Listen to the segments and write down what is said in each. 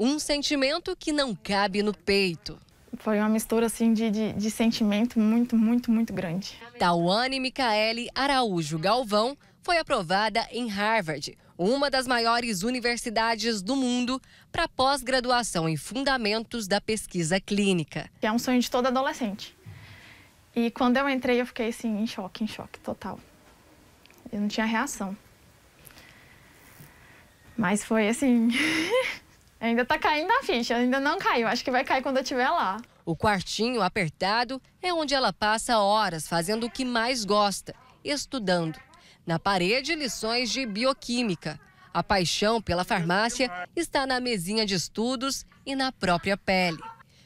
Um sentimento que não cabe no peito. Foi uma mistura assim de, de, de sentimento muito, muito, muito grande. Tawane Micaele Araújo Galvão foi aprovada em Harvard, uma das maiores universidades do mundo, para pós-graduação em Fundamentos da Pesquisa Clínica. É um sonho de todo adolescente. E quando eu entrei, eu fiquei assim, em choque, em choque total. Eu não tinha reação. Mas foi assim. Ainda tá caindo a ficha, ainda não caiu. Acho que vai cair quando eu estiver lá. O quartinho apertado é onde ela passa horas fazendo o que mais gosta, estudando. Na parede, lições de bioquímica. A paixão pela farmácia está na mesinha de estudos e na própria pele.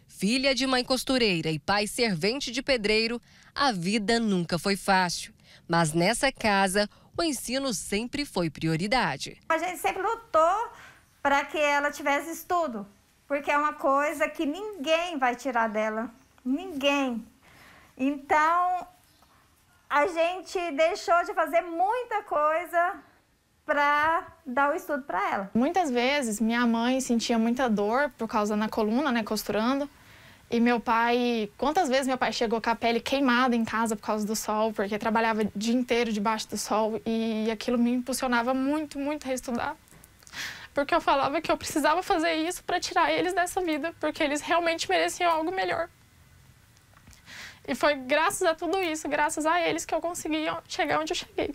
Filha de mãe costureira e pai servente de pedreiro, a vida nunca foi fácil. Mas nessa casa, o ensino sempre foi prioridade. A gente sempre lutou para que ela tivesse estudo, porque é uma coisa que ninguém vai tirar dela, ninguém. Então, a gente deixou de fazer muita coisa para dar o estudo para ela. Muitas vezes minha mãe sentia muita dor por causa na coluna, né, costurando. E meu pai, quantas vezes meu pai chegou com a pele queimada em casa por causa do sol, porque trabalhava o dia inteiro debaixo do sol e aquilo me impulsionava muito, muito a estudar porque eu falava que eu precisava fazer isso para tirar eles dessa vida, porque eles realmente mereciam algo melhor. E foi graças a tudo isso, graças a eles, que eu consegui chegar onde eu cheguei.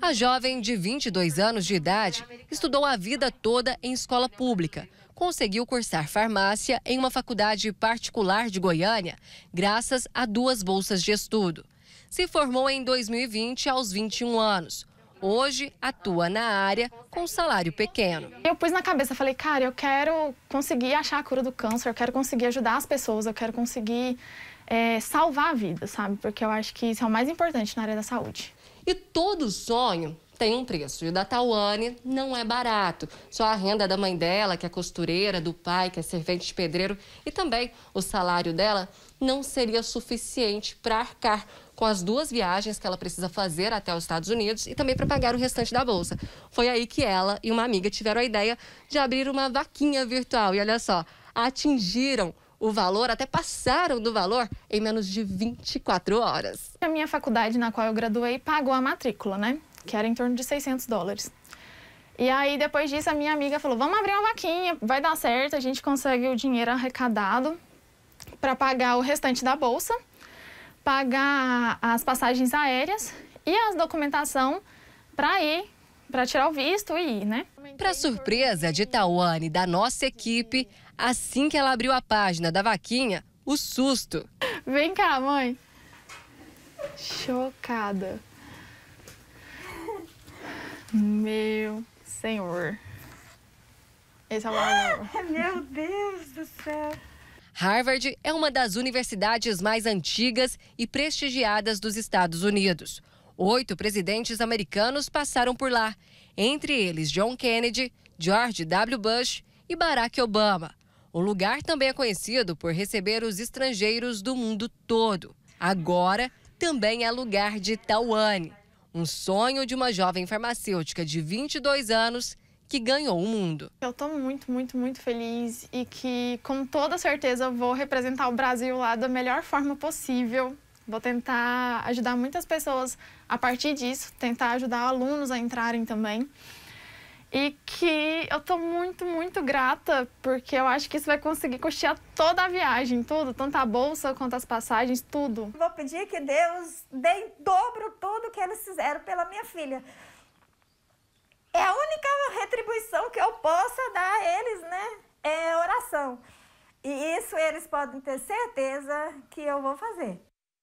A jovem de 22 anos de idade estudou a vida toda em escola pública. Conseguiu cursar farmácia em uma faculdade particular de Goiânia, graças a duas bolsas de estudo. Se formou em 2020 aos 21 anos. Hoje atua na área com salário pequeno. Eu pus na cabeça, falei, cara, eu quero conseguir achar a cura do câncer, eu quero conseguir ajudar as pessoas, eu quero conseguir é, salvar a vida, sabe? Porque eu acho que isso é o mais importante na área da saúde. E todo sonho tem um preço. E o da Tawane não é barato. Só a renda da mãe dela, que é costureira, do pai, que é servente de pedreiro, e também o salário dela não seria suficiente para arcar com as duas viagens que ela precisa fazer até os Estados Unidos e também para pagar o restante da bolsa. Foi aí que ela e uma amiga tiveram a ideia de abrir uma vaquinha virtual. E olha só, atingiram o valor, até passaram do valor em menos de 24 horas. A minha faculdade na qual eu graduei pagou a matrícula, né? Que era em torno de 600 dólares. E aí, depois disso, a minha amiga falou: vamos abrir uma vaquinha, vai dar certo, a gente consegue o dinheiro arrecadado para pagar o restante da bolsa pagar as passagens aéreas e a documentação para ir, para tirar o visto e ir, né? Para surpresa de Tawane e da nossa equipe, assim que ela abriu a página da vaquinha, o susto. Vem cá, mãe. Chocada. Meu senhor. Esse é o maior. Meu Deus do céu. Harvard é uma das universidades mais antigas e prestigiadas dos Estados Unidos. Oito presidentes americanos passaram por lá, entre eles John Kennedy, George W. Bush e Barack Obama. O lugar também é conhecido por receber os estrangeiros do mundo todo. Agora, também é lugar de Tawane, um sonho de uma jovem farmacêutica de 22 anos que ganhou o mundo. Eu estou muito, muito, muito feliz e que, com toda certeza, vou representar o Brasil lá da melhor forma possível. Vou tentar ajudar muitas pessoas a partir disso, tentar ajudar alunos a entrarem também. E que eu estou muito, muito grata, porque eu acho que isso vai conseguir custear toda a viagem, tudo, tanto a bolsa quanto as passagens, tudo. Vou pedir que Deus dê em dobro tudo que eles fizeram pela minha filha é a única retribuição que eu possa dar a eles, né? É oração. E isso eles podem ter certeza que eu vou fazer.